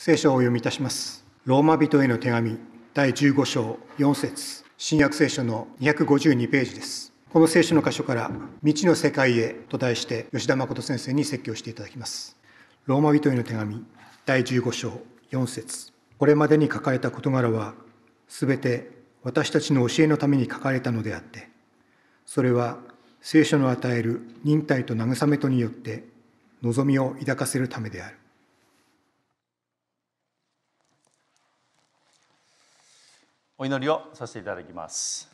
聖書をお読みいたします。ローマ人への手紙第15章4節新約聖書の252ページです。この聖書の箇所から「未知の世界へ」と題して吉田誠先生に説教していただきます。ローマ人への手紙第15章4節これまでに書かれた事柄は全て私たちの教えのために書かれたのであってそれは聖書の与える忍耐と慰めとによって望みを抱かせるためである。お祈りをさせていただきます。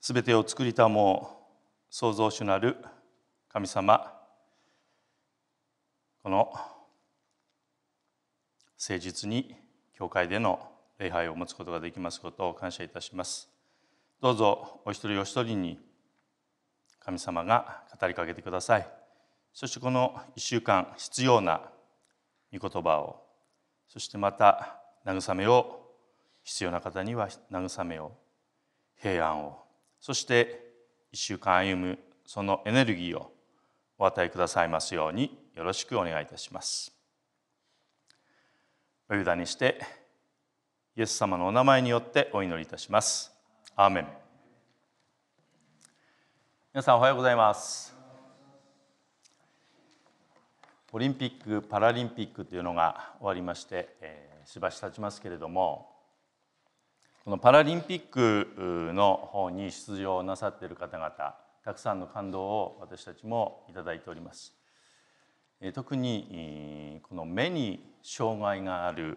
すべてを作りたも創造主なる神様この誠実に教会での礼拝を持つことができますことを感謝いたしますどうぞお一人お一人に神様が語りかけてくださいそしてこの1週間必要な御言葉をそしてまた慰めを必要な方には慰めを平安をそして1週間歩むそのエネルギーをお与えくださいますようによろしくお願いいたします。お委ねしてイエス様のお名前によってお祈りいたします。アーメン皆さんおはようございます。オリンピック・パラリンピックというのが終わりまして、えー、しばし経ちますけれどもこのパラリンピックの方に出場なさっている方々たくさんの感動を私たちもいただいております。特にこの目に障害がある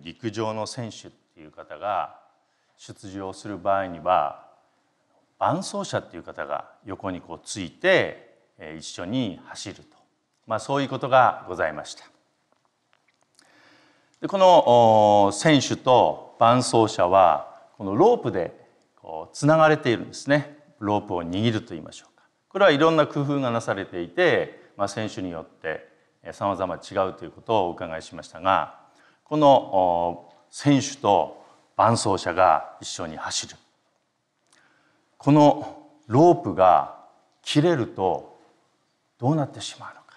陸上の選手っていう方が出場する場合には伴走者っていう方が横にこうついて一緒に走るとまあ、そういうことがございましたでこの選手と伴走者はこのロープでこうつながれているんですねロープを握ると言いましょうかこれはいろんな工夫がなされていて、まあ、選手によってさまざま違うということをお伺いしましたがこの選手と伴走者が一緒に走るこのロープが切れるとどうなってしまうのか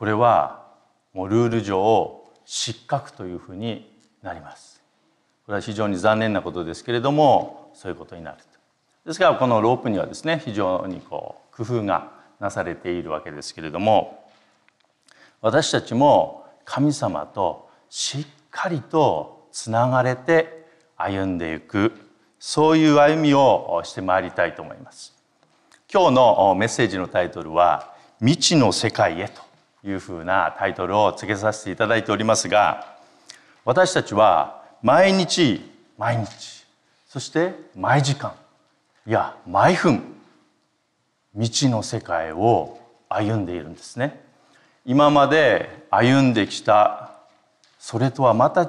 これはもうルール上失格というふうになりますこれは非常に残念なことですけれどもそういうことになるとですからこのロープにはですね非常にこう工夫がなされているわけですけれども私たちも神様としっかりとつながれて歩んでいくそういう歩みをしてまいりたいと思います。今日のメッセージのタイトルは「未知の世界へ」というふうなタイトルをつけさせていただいておりますが私たちは毎日毎日そして毎時間いや毎分未知の世界を歩んでいるんですね。今まで歩んできたそれとはまた違う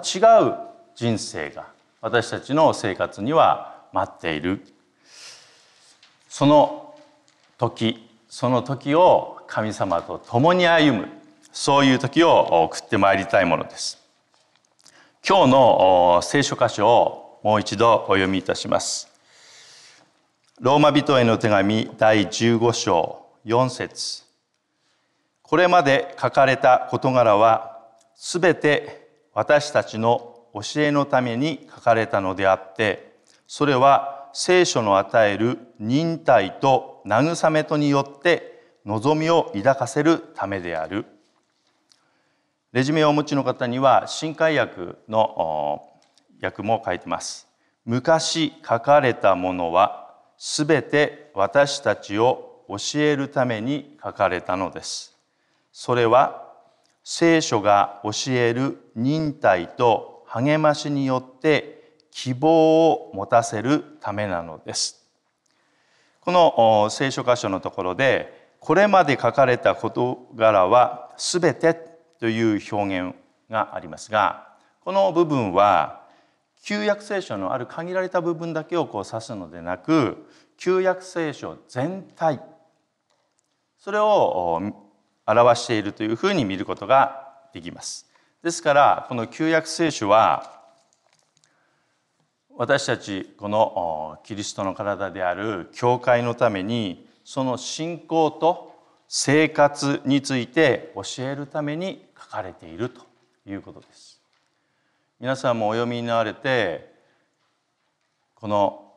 人生が私たちの生活には待っているその時その時を神様と共に歩むそういう時を送ってまいりたいものです今日の聖書箇所をもう一度お読みいたしますローマ人への手紙第15章4節これまで書かれた事柄はすべて私たちの教えのために書かれたのであってそれは聖書の与える忍耐と慰めとによって望みを抱かせるためであるレジュメをお持ちの方には新海訳の訳も書いてます昔書かれたものはすべて私たちを教えるために書かれたのですそれは聖書が教える忍耐と励ましによって希望を持たせるためなのですこの聖書箇所のところでこれまで書かれた事柄は全てという表現がありますがこの部分は旧約聖書のある限られた部分だけをこう指すのでなく旧約聖書全体それを表しているというふうに見ることができます。ですからこの旧約聖書は私たちこのキリストの体である教会のためにその信仰と生活について教えるために書かれているということです皆さんもお読みになられてこの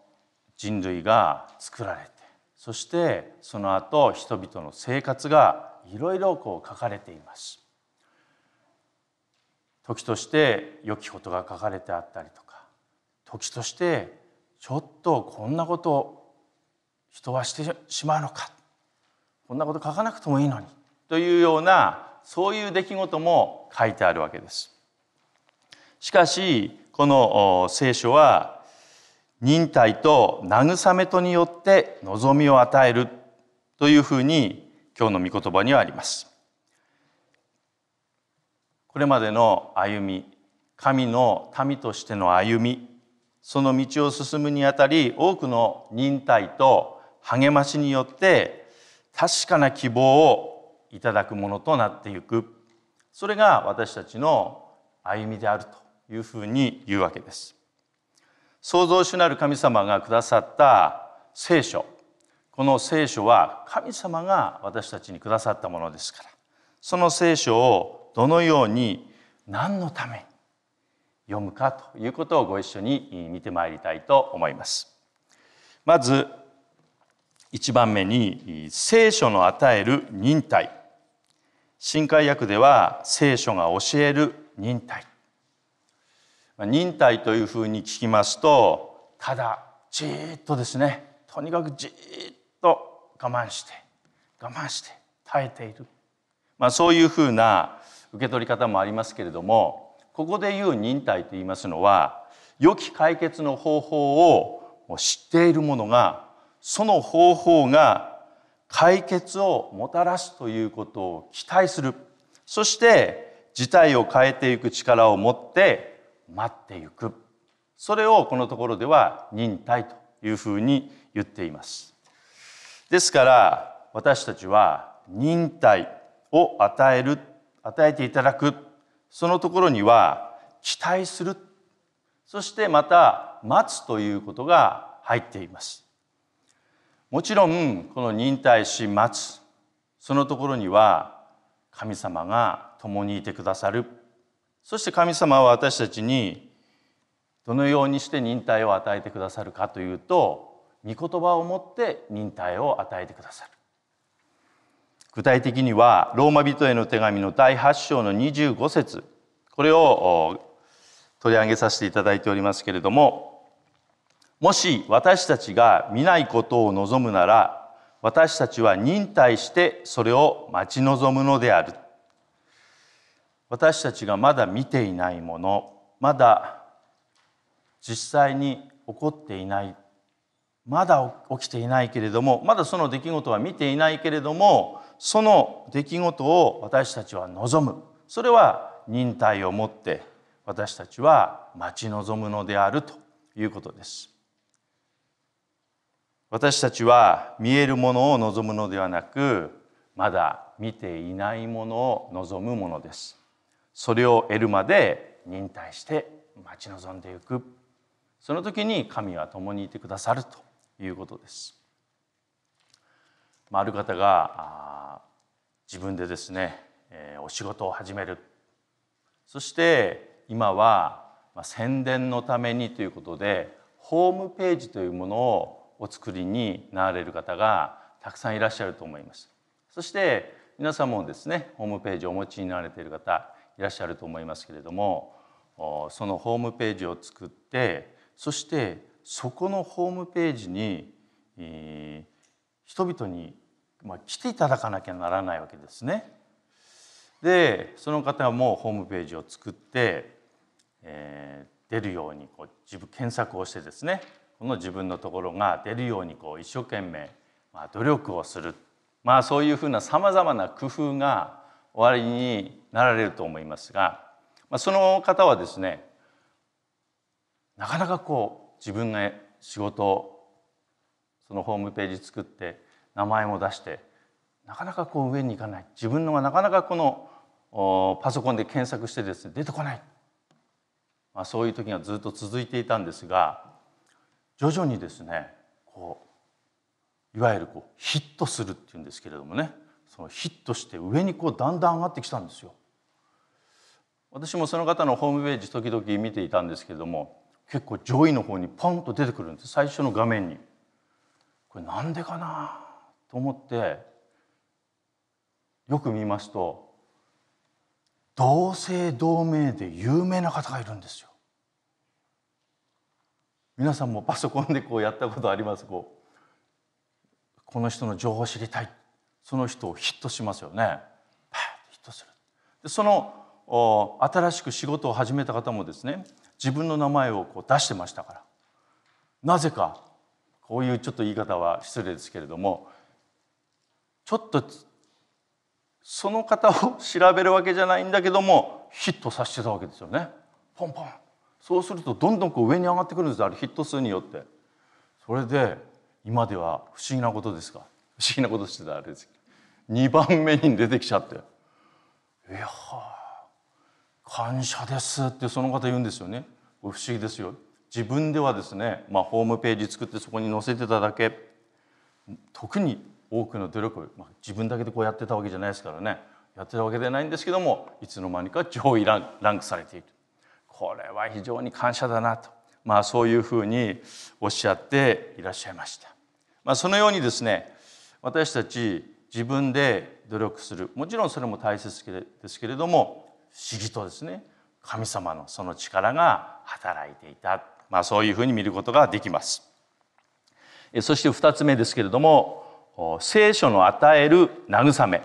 人類が作られてそしてその後人々の生活がいろいろこう書かれています時として良きことが書かれてあったりとか時としてちょっとこんなこと人はしてしまうのかこんなこと書かなくてもいいのにというようなそういう出来事も書いてあるわけです。しかしこの聖書は忍耐と慰めとによって望みを与えるというふうに今日の御言葉にはあります。これまでの歩み神の民としての歩みその道を進むにあたり多くの忍耐と励ましによって確かな希望をいただくものとなっていくそれが私たちの歩みであるというふうに言うわけです。創造主なる神様がくださった聖書この聖書は神様が私たちにくださったものですからその聖書をどのように何のために読むかということをご一緒に見てまいりたいと思います。まず1番目に聖書の与える忍耐新海訳では聖書が教える忍耐忍耐というふうに聞きますとただじっとですねとにかくじっと我慢して我慢して耐えている、まあ、そういうふうな受け取り方もありますけれどもここで言う忍耐と言いますのは良き解決の方法を知っている者がその方法が解決をもたらすということを期待するそして事態を変えていく力を持って待っていくそれをこのところでは忍耐というふうに言っていますですから私たちは忍耐を与える与えていただくそのところには期待するそしてまた待つということが入っていますもちろんこの忍耐し待つそのところには神様が共にいてくださるそして神様は私たちにどのようにして忍耐を与えてくださるかというと御言葉をもって忍耐を与えてくださる具体的にはローマ人への手紙の第8章の25節これを取り上げさせていただいておりますけれどももし私たちが見ないことを望むなら私たちは忍耐してそれを待ち望むのである私たちがまだ見ていないものまだ実際に起こっていないまだ起きていないけれどもまだその出来事は見ていないけれどもその出来事を私たちは望むそれは忍耐をもって私たちは待ち望むのであるということです。私たちは見えるものを望むのではなくまだ見ていないものを望むものですそれを得るまで忍耐して待ち望んでいくその時に神は共にいてくださるということですある方が自分でですねお仕事を始めるそして今は宣伝のためにということでホームページというものをお作りになられる方がたくさんいらっしゃると思いますそして皆さんもですねホームページをお持ちになられている方いらっしゃると思いますけれどもそのホームページを作ってそしてそこのホームページに、えー、人々に、まあ、来ていただかなきゃならないわけですね。でその方はもうホームページを作って、えー、出るようにこう自分検索をしてですねの自分のところが出るようにこう一生懸命ま努力をするまあそういうふうなさまざまな工夫がおありになられると思いますが、まあ、その方はですねなかなかこう自分が仕事をそのホームページ作って名前も出してなかなかこう上に行かない自分のがなかなかこのパソコンで検索してですね出てこない、まあ、そういう時がずっと続いていたんですが徐々にですねこういわゆるこうヒットするっていうんですけれどもねそのヒットして上にこうだんだん上がってきたんですよ。私もその方のホームページ時々見ていたんですけれども結構上位の方にポンと出てくるんです最初の画面に。これなんでかなと思ってよく見ますと同姓同名で有名な方がいるんですよ。皆さんもパソコンでこうやったことありますこうこの人の情報を知りたいその人をヒットしますよねパッヒットするでその新しく仕事を始めた方もですね自分の名前をこう出してましたからなぜかこういうちょっと言い方は失礼ですけれどもちょっとその方を調べるわけじゃないんだけどもヒットさせてたわけですよね。ポンポンそうするとどんどんこう上に上がってくるんですあれヒット数によってそれで今では不思議なことですが不思議なことしてたあれです2番目に出てきちゃって「いや感謝です」ってその方言うんですよね不思議ですよ自分ではですね、まあ、ホームページ作ってそこに載せてただけ特に多くの努力、まあ、自分だけでこうやってたわけじゃないですからねやってたわけではないんですけどもいつの間にか上位ランクされているこれは非常に感謝だなと、まあ、そういうふうにおっしゃっていらっしゃいました。まあ、そのようにですね私たち自分で努力するもちろんそれも大切ですけれども不思議とですね神様のその力が働いていた、まあ、そういうふうに見ることができます。そして2つ目ですけれども聖書の与える慰め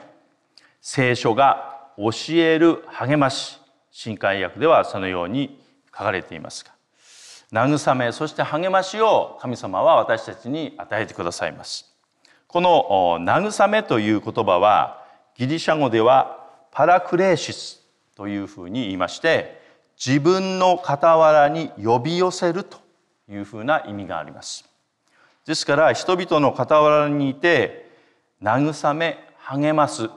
聖書が教える励まし新海訳ではそのように書かれていますが慰めそして励ましを神様は私たちに与えてくださいますこの慰めという言葉はギリシャ語ではパラクレーシスというふうに言いまして自分の傍らに呼び寄せるというふうな意味がありますですから人々の傍らにいて慰め励ます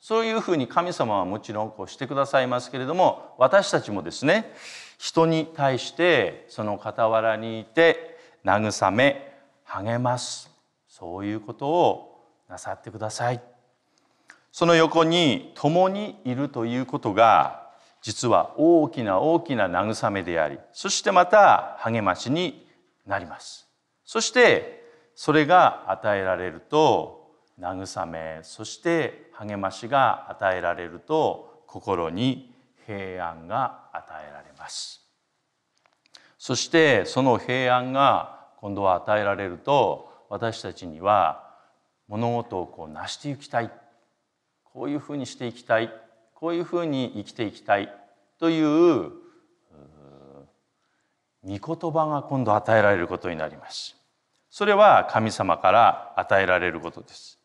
そういうふうに神様はもちろんこうしてくださいますけれども私たちもですね人に対してその傍らにいて慰め励ますそういうことをなさってくださいその横に共にいるということが実は大きな大きな慰めでありそしてまた励ましになりますそしてそれが与えられると慰めそして励ましが与えられると心に平安が与えられますそしてその平安が今度は与えられると私たちには物事をこう成していきたいこういうふうにしていきたいこういうふうに生きていきたいという御言葉が今度与えられることになりますそれは神様から与えられることです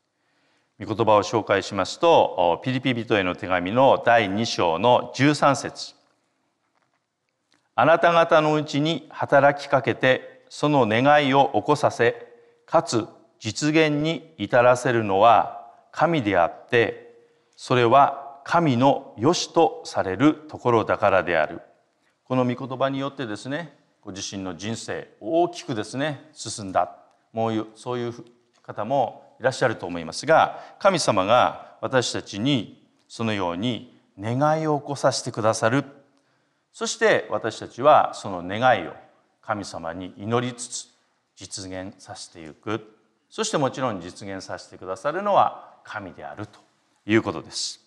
御言葉を紹介しますとピリピ人への手紙の第2章の13節あなた方のうちに働きかけてその願いを起こさせかつ実現に至らせるのは神であってそれは神の良しとされるところだからであるこの御言葉によってですねご自身の人生大きくですね進んだもうそういう方もいらっしゃると思いますが神様が私たちにそのように願いを起こさせてくださるそして私たちはその願いを神様に祈りつつ実現させていくそしてもちろん実現させてくださるのは神であるということです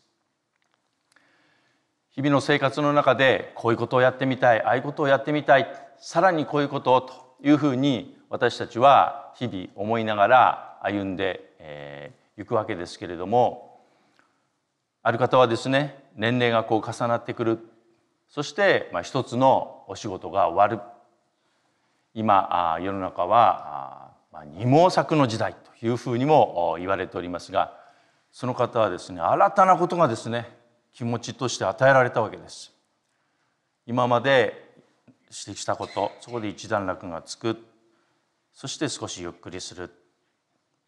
日々の生活の中でこういうことをやってみたいああいうことをやってみたいさらにこういうことをというふうに私たちは日々思いながら歩んでえー、行くわけですけれどもある方はですね年齢がこう重なってくるそして、まあ、一つのお仕事が終わる今あ世の中はあ、まあ、二毛作の時代というふうにも言われておりますがその方はですね新たなことがですね気持ちとして与えられたわけです。今までしてきたことそこで一段落がつくそして少しゆっくりする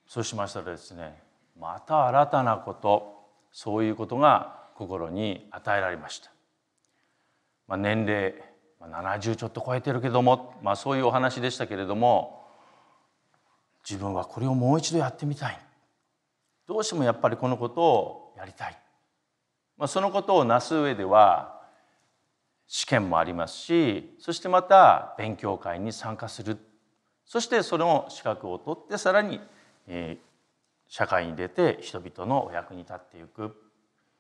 そうしましたらですねまた新たなことそういうことが心に与えられました、まあ、年齢、まあ、70ちょっと超えてるけども、まあ、そういうお話でしたけれども自分はこれをもう一度やってみたいどうしてもやっぱりこのことをやりたい、まあ、そのことをなす上では試験もありますしそしてまた勉強会に参加するそしてその資格を取ってさらに社会に出て人々のお役に立っていく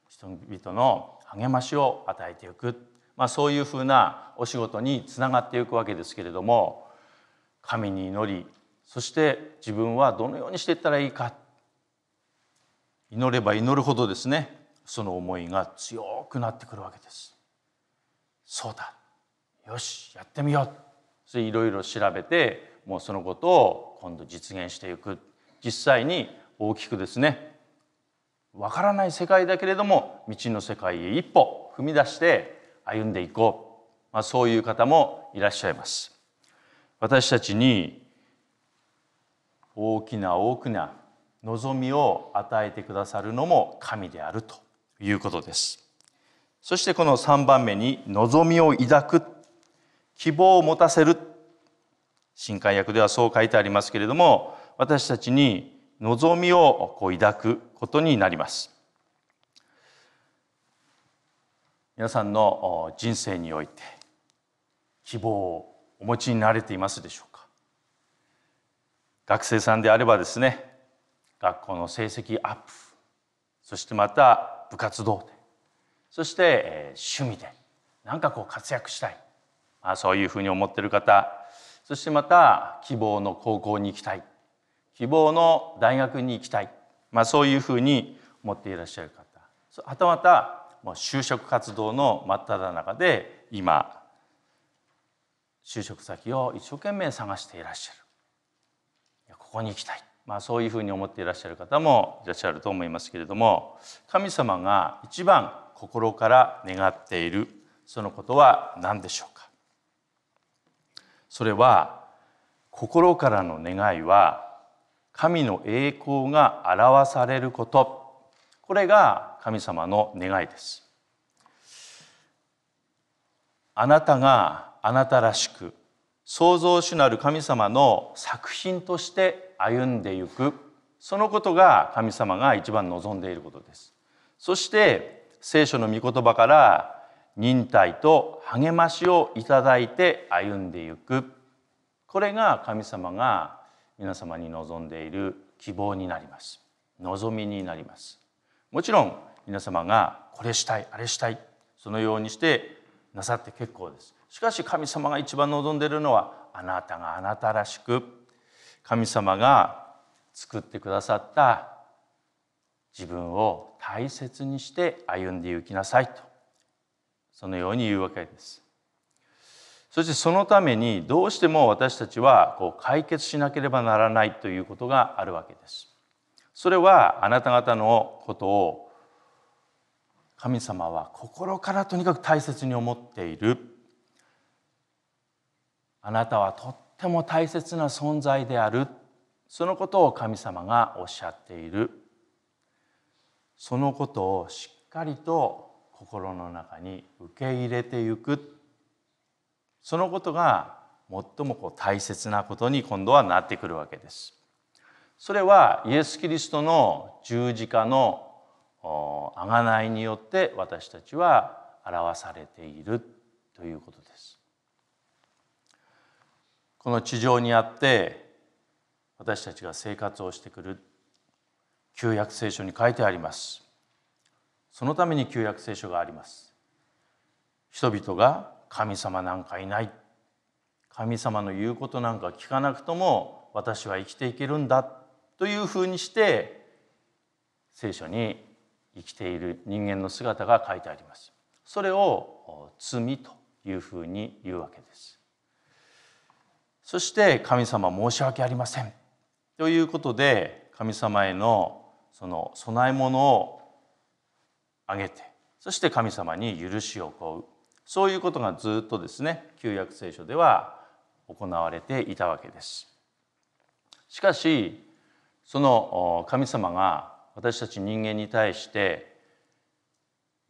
人々の励ましを与えていく、まあ、そういうふうなお仕事につながっていくわけですけれども神に祈りそして自分はどのようにしていったらいいか祈れば祈るほどですねその思いが強くなってくるわけです。そうだよしやってみようそれいろいろ調べてもうそのことを今度実現していく実際に大きくですねわからない世界だけれども道の世界へ一歩踏み出して歩んでいこう、まあ、そういう方もいらっしゃいます。私たちに大きな大きな望みを与えてくださるのも神であるということです。そしてこの3番目に「望みを抱く」「希望を持たせる」新刊訳ではそう書いてありますけれども私たちに望みを抱くことになります皆さんの人生において希望をお持ちになれていますでしょうか学生さんであればですね学校の成績アップそしてまた部活動でそして趣味で何かこう活躍したい、まあ、そういうふうに思っている方そしてまた希望の高校に行きたい希望の大学に行きたい、まあ、そういうふうに思っていらっしゃる方はたまた就職活動の真っ只中で今就職先を一生懸命探していらっしゃるここに行きたい、まあ、そういうふうに思っていらっしゃる方もいらっしゃると思いますけれども神様が一番心から願っているそのことは何でしょうかそれは心からの願いは神の栄光が表されることこれが神様の願いですあなたがあなたらしく創造主なる神様の作品として歩んでいくそのことが神様が一番望んでいることですそして聖書の御言葉から忍耐と励ましをいただいて歩んでいくこれが神様が皆様に望んでいる希望になります望みになりますもちろん皆様がこれしたいあれしたいそのようにしてなさって結構ですしかし神様が一番望んでいるのはあなたがあなたらしく神様が作ってくださった自分を大切にして歩んでいきなさいとそのように言うわけですそしてそのためにどうしても私たちはこう解決しなければならないということがあるわけです。それはあなた方のことを神様は心からとにかく大切に思っているあなたはとっても大切な存在であるそのことを神様がおっしゃっているそのことをしっかりと心の中に受け入れてゆくそのことが最もこう大切なことに今度はなってくるわけです。それはイエス・キリストの十字架の贖いによって私たちは表されているということです。この地上にあって私たちが生活をしてくる旧約聖書に書いてあります。そのために旧約聖書があります。人々が神様なんかいない神様の言うことなんか聞かなくとも私は生きていけるんだというふうにして聖書に生きている人間の姿が書いてあります。それを罪というふうに言うわけです。そして神様申し訳ありませんということで神様へのその供え物をあげてそして神様に許しを請うそういうことがずっとですね旧約聖書では行われていたわけです。しかしその神様が私たち人間に対して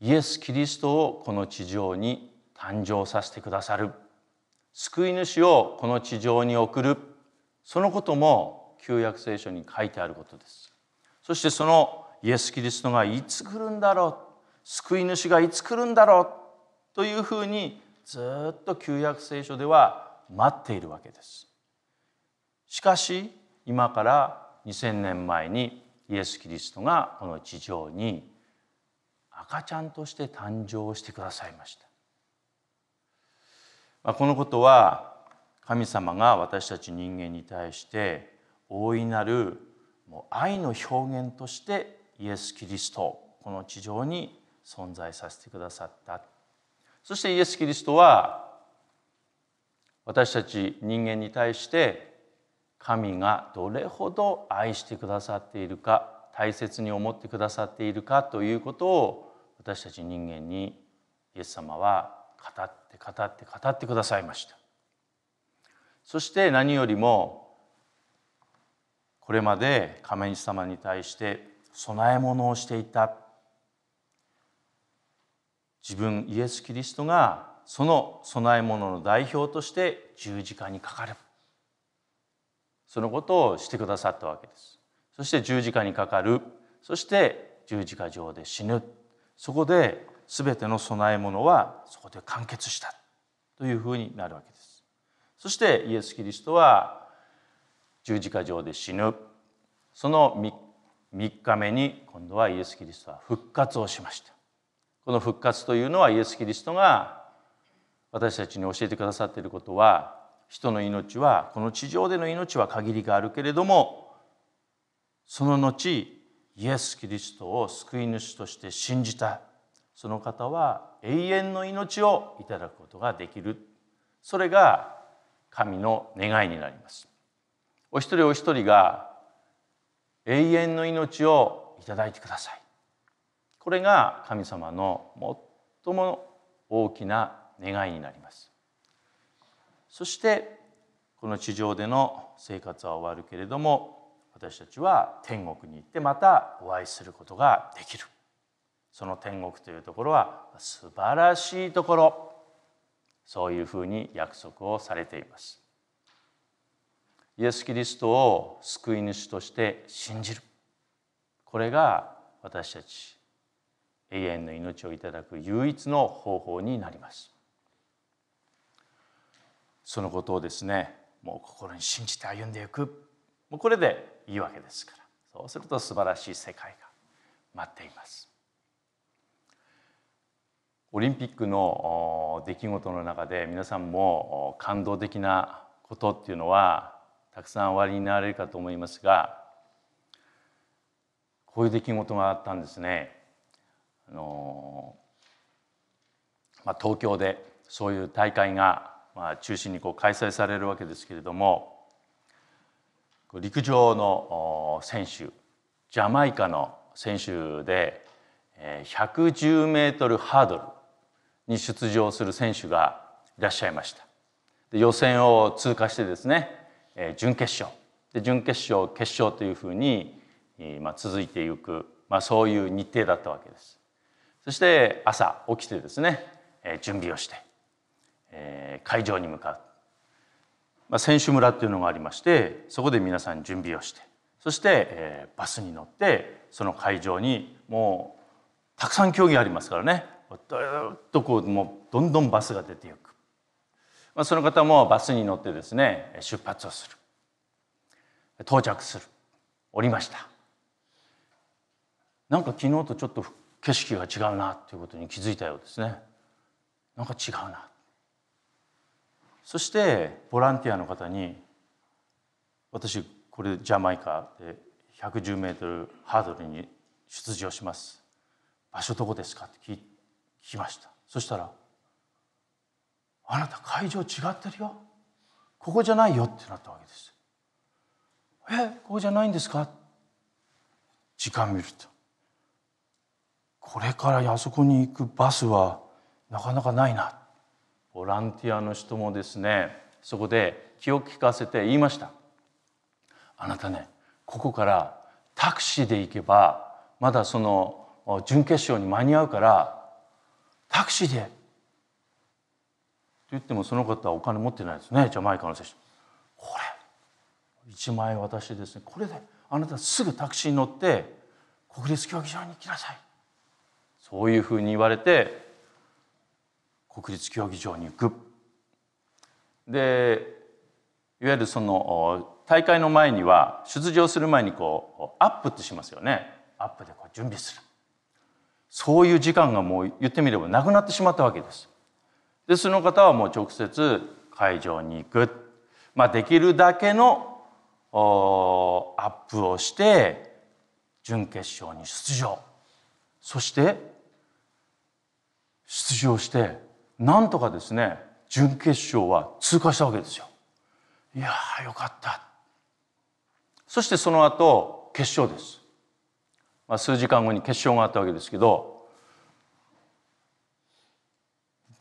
イエス・キリストをこの地上に誕生させてくださる救い主をこの地上に送るそのことも旧約聖書に書いてあることですそしてそのイエス・キリストがいつ来るんだろう救い主がいつ来るんだろうというふうにずっと旧約聖書では待っているわけです。しかし今から2,000年前にイエス・キリストがこの地上に赤ちゃんとして誕生してくださいました。まこのことは神様が私たち人間に対して大いなるもう愛の表現としてイエス・キリストこの地上に存在させてくださったそしてイエス・キリストは私たち人間に対して神がどれほど愛してくださっているか大切に思ってくださっているかということを私たち人間にイエス様は語って語って語ってくださいましたそして何よりもこれまで亀西様に対して供え物をしていた自分イエス・キリストがその供え物の代表として十字架にかかるそのことをしてくださったわけですそして十字架にかかるそして十字架上で死ぬそこで全ての供え物はそこで完結したというふうになるわけですそしてイエス・キリストは十字架上で死ぬその3日目に今度はイエス・キリストは復活をしましたこの復活というのはイエス・キリストが私たちに教えてくださっていることは人の命はこの地上での命は限りがあるけれどもその後イエス・キリストを救い主として信じたその方は永遠の命をいただくことができるそれが神の願いになります。お一人お一人が永遠の命をいただいてくださいこれが神様の最も大きな願いになりますそしてこの地上での生活は終わるけれども私たちは天国に行ってまたお会いすることができるその天国というところは素晴らしいところそういうふうに約束をされていますイエス・キリストを救い主として信じるこれが私たち永遠の命をいただく唯一の方法になりますそのことをですねもう心に信じて歩んでいくもうこれでいいわけですからそうすると素晴らしい世界が待っていますオリンピックの出来事の中で皆さんも感動的なことっていうのはたくさんおありになれるかと思いますがこういう出来事があったんですね。あのまあ、東京でそういう大会が、まあ、中心にこう開催されるわけですけれども陸上の選手ジャマイカの選手で110メートルハードルに出場する選手がいらっしゃいましたで予選を通過してですね準決勝で準決勝決勝というふうに、まあ、続いていく、まあ、そういう日程だったわけです。そして朝起きてですね準備をして会場に向かう選手村っていうのがありましてそこで皆さん準備をしてそしてバスに乗ってその会場にもうたくさん競技ありますからねどーっとこうもうどんどんバスが出ていく、まあ、その方もバスに乗ってですね出発をする到着する降りましたなんか昨日とちょっと景色が違うなということに気づいたようですねなんか違うなそしてボランティアの方に私これジャマイカで 110m ハードルに出場します場所どこですかって聞きましたそしたら「あなた会場違ってるよここじゃないよ」ってなったわけです。えここじゃないんですか時間見るとこれからあそこに行くバスはなかなかないなボランティアの人もですねそこで気を利かせて言いましたあなたねここからタクシーで行けばまだその準決勝に間に合うからタクシーでと言ってもその方はお金持ってないですねジャマイカの選手これ1万円てですねこれであなたすぐタクシーに乗って国立競技場に来なさいそういうふうに言われて国立競技場に行く。でいわゆるその大会の前には出場する前にこうアップってしますよねアップでこう準備するそういう時間がもう言ってみればなくなってしまったわけです。でその方はもう直接会場に行く、まあ、できるだけのアップをして準決勝に出場そして出場してなんとかですね準決勝は通過したわけですよ。いやーよかったそしてその後決勝です、まあ、数時間後に決勝があったわけですけど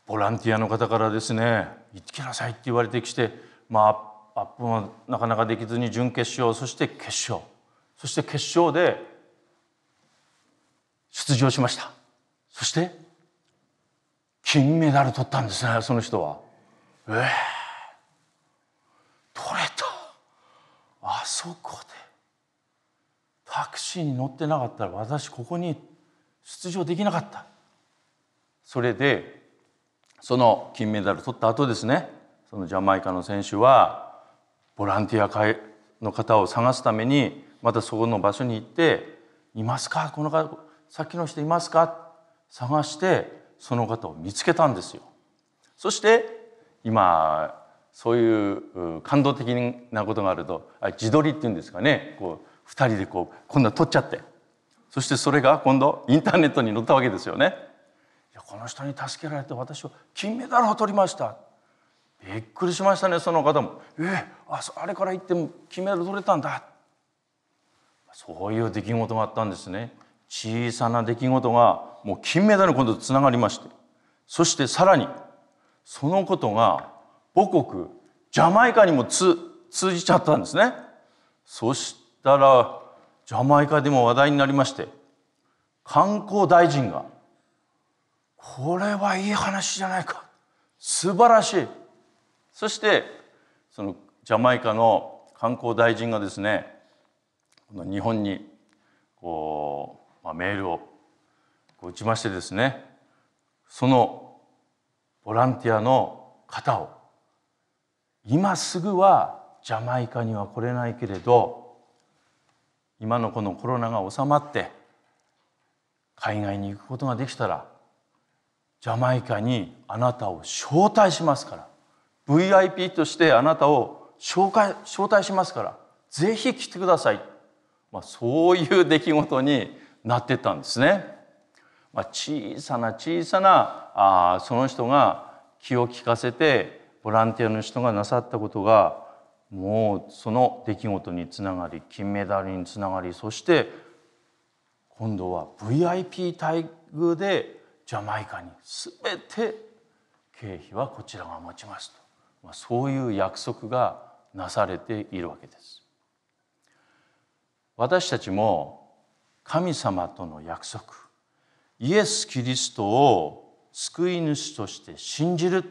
ボランティアの方からですね「行ってきなさい」って言われてきて、まあ、アップもなかなかできずに準決勝そして決勝そして決勝で出場しましたそして金メダル取ったんですねその人は。ええー、取れたあそこでタクシーに乗ってなかったら私ここに出場できなかったそれでその金メダル取った後ですねそのジャマイカの選手はボランティア会の方を探すためにまたそこの場所に行って「いますかこの方さっきの人いますか?」探してその方を見つけたんですよ。そして今そういう感動的なことがあると自撮りっていうんですかねこう2人でこう今度は撮っちゃってそしてそれが今度インターネットに載ったわけですよね。いやこの人に助けられて私は金メダルを取りましたびっくりしましたねその方も「えー、ああれから行っても金メダル取れたんだ」そういう出来事があったんですね。小さな出来事がもう金メダル今度つながりましてそしてさらにそのことが母国ジャマイカにも通通じちゃったんですね。そしたらジャマイカでも話題になりまして観光大臣が「これはいい話じゃないか素晴らしい」そしてそのジャマイカの観光大臣がですね日本にこう、まあ、メールを打ちましてですねそのボランティアの方を今すぐはジャマイカには来れないけれど今のこのコロナが収まって海外に行くことができたらジャマイカにあなたを招待しますから VIP としてあなたを紹介招待しますからぜひ来てください、まあ、そういう出来事になってったんですね。まあ、小さな小さなあその人が気を利かせてボランティアの人がなさったことがもうその出来事につながり金メダルにつながりそして今度は VIP 待遇でジャマイカに全て経費はこちらが持ちますと、まあ、そういう約束がなされているわけです。私たちも神様との約束イエス・キリストを救い主として信じる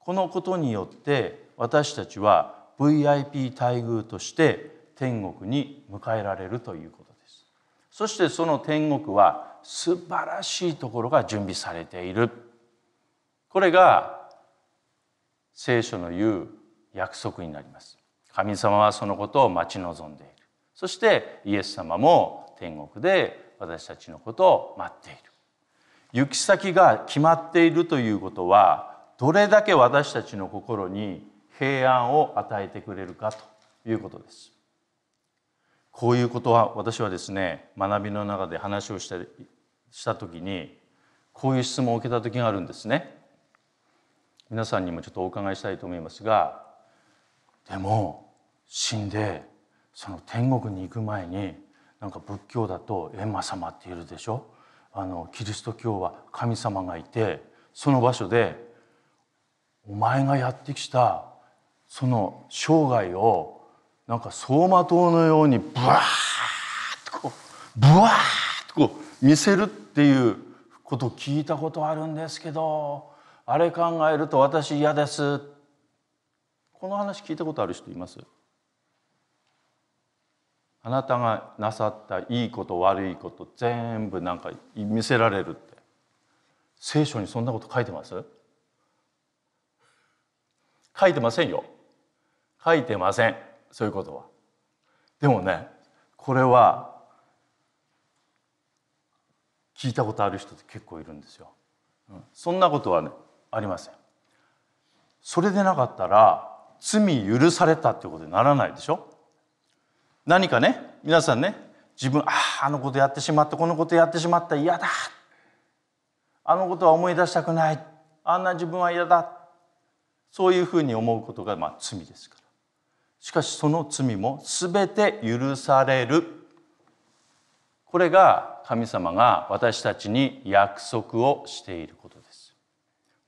このことによって私たちは VIP 待遇として天国に迎えられるということですそしてその天国は素晴らしいところが準備されているこれが聖書の言う約束になります神様はそのことを待ち望んでいるそしてイエス様も天国で私たちのことを待っている行き先が決まっているということはどれだけ私たちの心に平安を与えてくれるかということですこういうことは私はですね学びの中で話をしたした時にこういう質問を受けた時があるんですね皆さんにもちょっとお伺いしたいと思いますがでも死んでその天国に行く前になんか仏教だと閻魔様っているでしょあのキリスト教は神様がいてその場所でお前がやってきたその生涯をなんか走馬灯のようにブワーッとこうブワーッとこう見せるっていうことを聞いたことあるんですけどあれ考えると私嫌ですこの話聞いたことある人いますあなたがなさったいいこと悪いこと全部なんか見せられるって聖書にそんなこと書いてます書いてませんよ書いてませんそういうことは。でもねこれは聞いたことある人って結構いるんですよ。そんなことはねありません。それでなかったら罪許されたってことにならないでしょ何かね皆さんね自分あああのことやってしまったこのことやってしまった嫌だあのことは思い出したくないあんな自分は嫌だそういうふうに思うことが、まあ、罪ですからしかしその罪も全て許されるこれが神様が私たちに約束をしていることです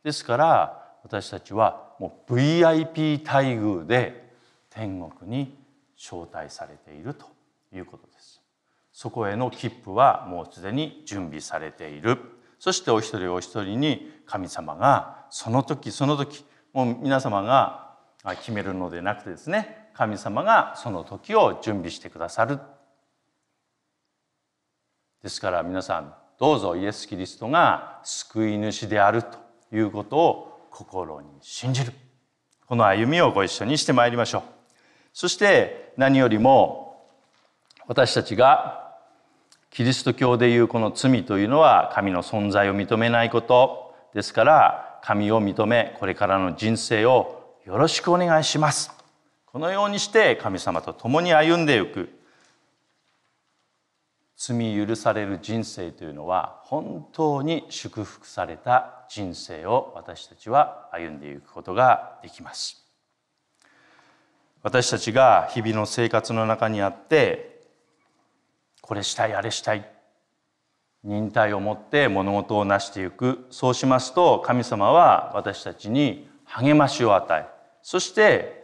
ですから私たちはもう VIP 待遇で天国に招待されているということですそこへの切符はもうすでに準備されているそしてお一人お一人に神様がその時その時もう皆様が決めるのでなくてですね神様がその時を準備してくださるですから皆さんどうぞイエス・キリストが救い主であるということを心に信じるこの歩みをご一緒にしてまいりましょう。そして何よりも私たちがキリスト教でいうこの罪というのは神の存在を認めないことですから神を認めこれからの人生をよろしくお願いしますこのようにして神様と共に歩んでいく罪許される人生というのは本当に祝福された人生を私たちは歩んでいくことができます。私たちが日々の生活の中にあってこれしたいあれしたい忍耐を持って物事を成していくそうしますと神様は私たちに励ましを与えそして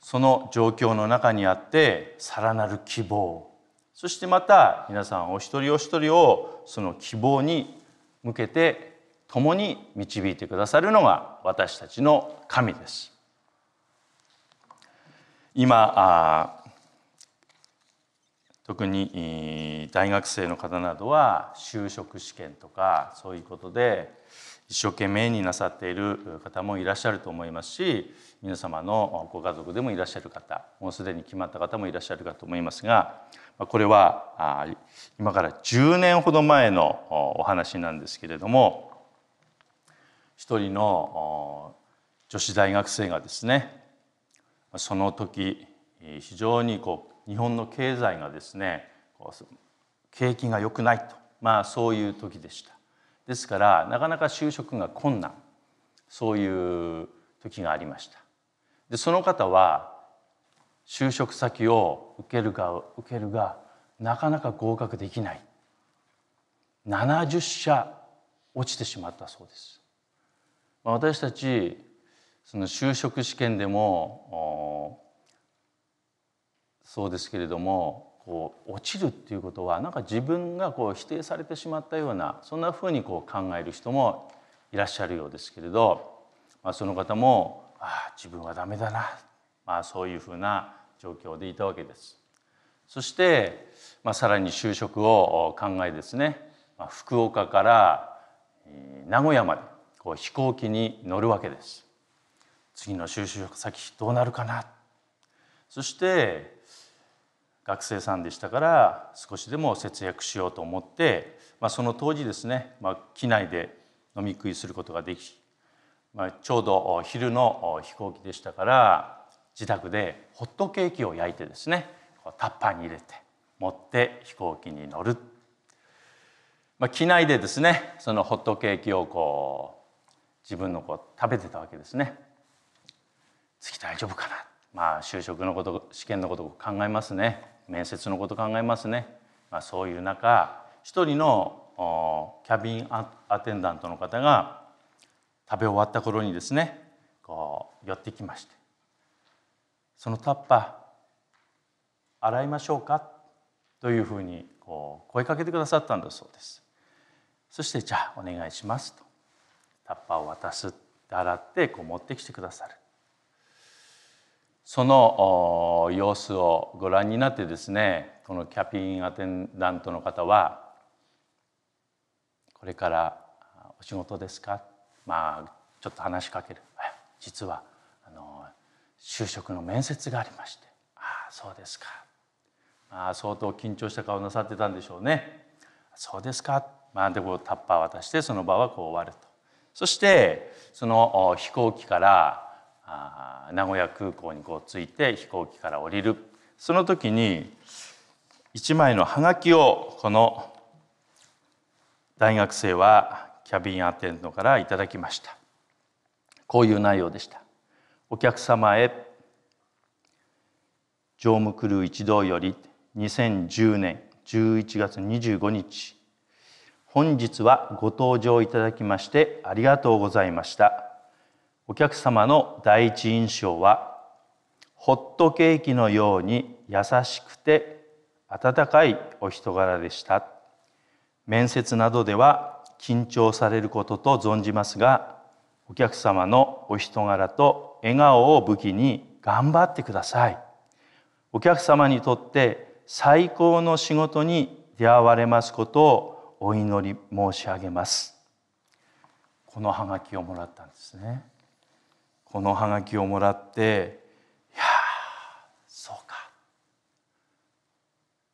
その状況の中にあってさらなる希望そしてまた皆さんお一人お一人をその希望に向けて共に導いてくださるのが私たちの神です。今特に大学生の方などは就職試験とかそういうことで一生懸命になさっている方もいらっしゃると思いますし皆様のご家族でもいらっしゃる方もうすでに決まった方もいらっしゃるかと思いますがこれは今から10年ほど前のお話なんですけれども一人の女子大学生がですねその時非常にこう日本の経済がですね景気が良くないと、まあ、そういう時でしたですからなかなか就職が困難そういう時がありましたでその方は就職先を受けるが受けるがなかなか合格できない70社落ちてしまったそうです、まあ、私たちその就職試験でもそうですけれどもこう落ちるっていうことはなんか自分がこう否定されてしまったようなそんなふうにこう考える人もいらっしゃるようですけれど、まあ、その方もああ自分はダメだな、まあ、そういうふうな状況でいたわけです。そして、まあ、さらに就職を考えですね、まあ、福岡から名古屋までこう飛行機に乗るわけです。次の就職先どうなるかなそして学生さんでしたから少しでも節約しようと思って、まあ、その当時ですね、まあ、機内で飲み食いすることができ、まあ、ちょうど昼の飛行機でしたから自宅でホットケーキを焼いてですねタッパーに入れて持って飛行機に乗る、まあ、機内でですねそのホットケーキをこう自分のこう食べてたわけですね。次大丈夫かなまあ就職のこと試験のこと考えますね面接のこと考えますね、まあ、そういう中一人のキャビンアテンダントの方が食べ終わった頃にですねこう寄ってきまして「そのタッパー洗いましょうか」というふうにこう声かけてくださったんだそうです。そして「じゃあお願いします」とタッパーを渡す洗ってこう持ってきてくださるその様子をご覧になってですねこのキャピンアテンダントの方は「これからお仕事ですか?」まあちょっと話しかける「実はあの就職の面接がありましてああそうですか」まあ、相当緊張した顔なさってたんでしょうね「そうですか」まあ、でこうタッパー渡してその場はこう終わると。そしてその飛行機からあ名古屋空港にこう着いて飛行機から降りるその時に一枚のハガキをこの大学生はキャビンアテンドからいただきましたこういう内容でしたお客様へ乗務クルー一同より2010年11月25日本日はご搭乗いただきましてありがとうございましたお客様の第一印象はホットケーキのように優しくて温かいお人柄でした面接などでは緊張されることと存じますがお客様のお人柄と笑顔を武器に頑張ってくださいお客様にとって最高の仕事に出会われますことをお祈り申し上げますこのハガキをもらったんですねこのはがきをもらっていやそうか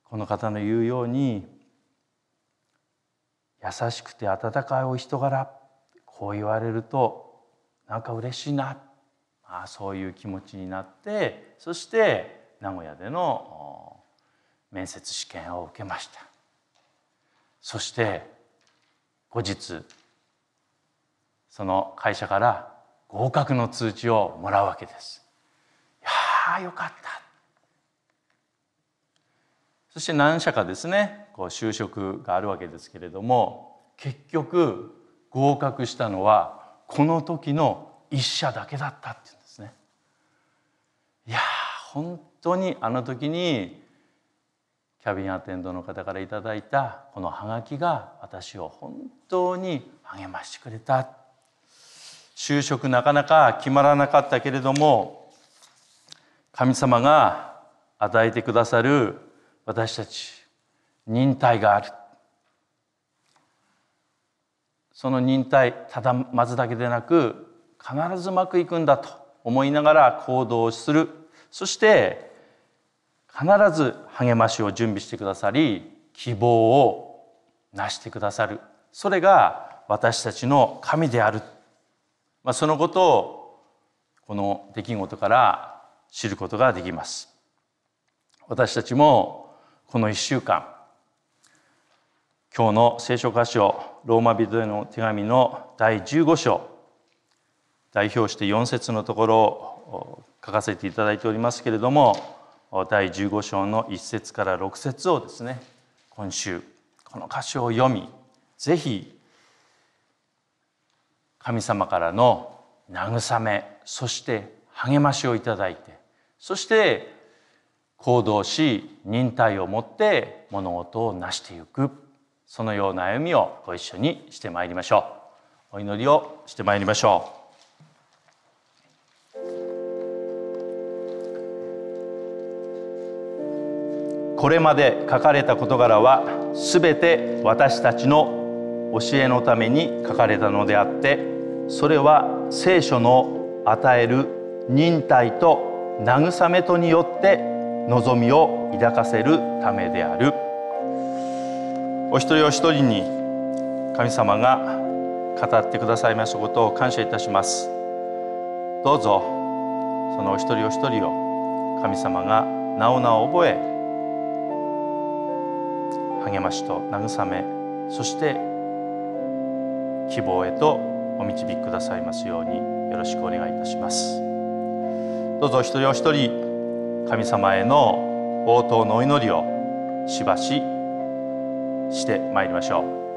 この方の言うように優しくて温かいお人柄こう言われるとなんか嬉しいなあそういう気持ちになってそして名古屋での面接試験を受けましたそして後日その会社から合格の通知をもらうわけです。いやよかったそして何社かですねこう就職があるわけですけれども結局合格したのはこの時の一社だけだったっていうんですね。いや本当にあの時にキャビンアテンドの方からいただいたこのハガキが私を本当に励ましてくれた就職なかなか決まらなかったけれども神様が与えてくださる私たち忍耐があるその忍耐ただ待つだけでなく必ずうまくいくんだと思いながら行動するそして必ず励ましを準備してくださり希望をなしてくださるそれが私たちの神であるまあ、そのことをこの出来事から知ることができます私たちもこの1週間今日の聖書箇所ローマ人への手紙の第15章代表して4節のところを書かせていただいておりますけれども第15章の1節から6節をですね今週この箇所を読みぜひ神様からの慰めそして励ましをいただいてそして行動し忍耐を持って物事を成していくそのような歩みをご一緒にしてまいりましょうお祈りをしてまいりましょうこれまで書かれた事柄は全て私たちの教えのために書かれたのであってそれは聖書の与える忍耐と慰めとによって望みを抱かせるためであるお一人お一人に神様が語ってくださいましたことを感謝いたしますどうぞそのお一人お一人を神様がなおなお覚え励ましと慰めそして希望へとお導きくださいますようによろしくお願いいたしますどうぞ一人お一人神様への応答のお祈りをしばししてまいりましょう